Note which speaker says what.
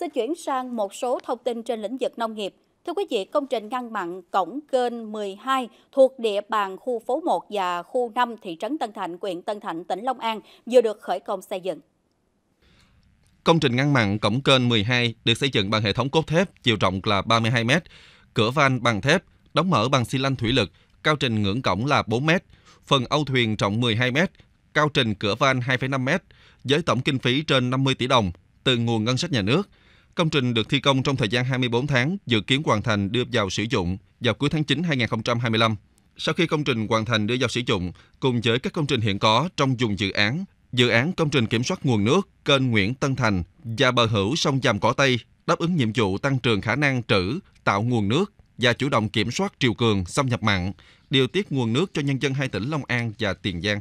Speaker 1: Xin chuyển sang một số thông tin trên lĩnh vực nông nghiệp. Thưa quý vị, công trình ngăn mặn cổng kênh 12 thuộc địa bàn khu phố 1 và khu 5 thị trấn Tân Thạnh, huyện Tân Thạnh, tỉnh Long An vừa được khởi công xây dựng.
Speaker 2: Công trình ngăn mặn cổng kênh 12 được xây dựng bằng hệ thống cốt thép chiều rộng là 32 m, cửa van bằng thép, đóng mở bằng xi lanh thủy lực, cao trình ngưỡng cổng là 4 m, phần âu thuyền rộng 12 m, cao trình cửa van 2,5 m, với tổng kinh phí trên 50 tỷ đồng từ nguồn ngân sách nhà nước – Công trình được thi công trong thời gian 24 tháng, dự kiến hoàn thành đưa vào sử dụng vào cuối tháng 9 2025. Sau khi công trình hoàn thành đưa vào sử dụng, cùng với các công trình hiện có trong dùng dự án, dự án công trình kiểm soát nguồn nước kênh Nguyễn Tân Thành và bờ hữu sông Dàm Cỏ Tây đáp ứng nhiệm vụ tăng trường khả năng trữ, tạo nguồn nước và chủ động kiểm soát triều cường, xâm nhập mặn, điều tiết nguồn nước cho nhân dân hai tỉnh Long An và Tiền Giang.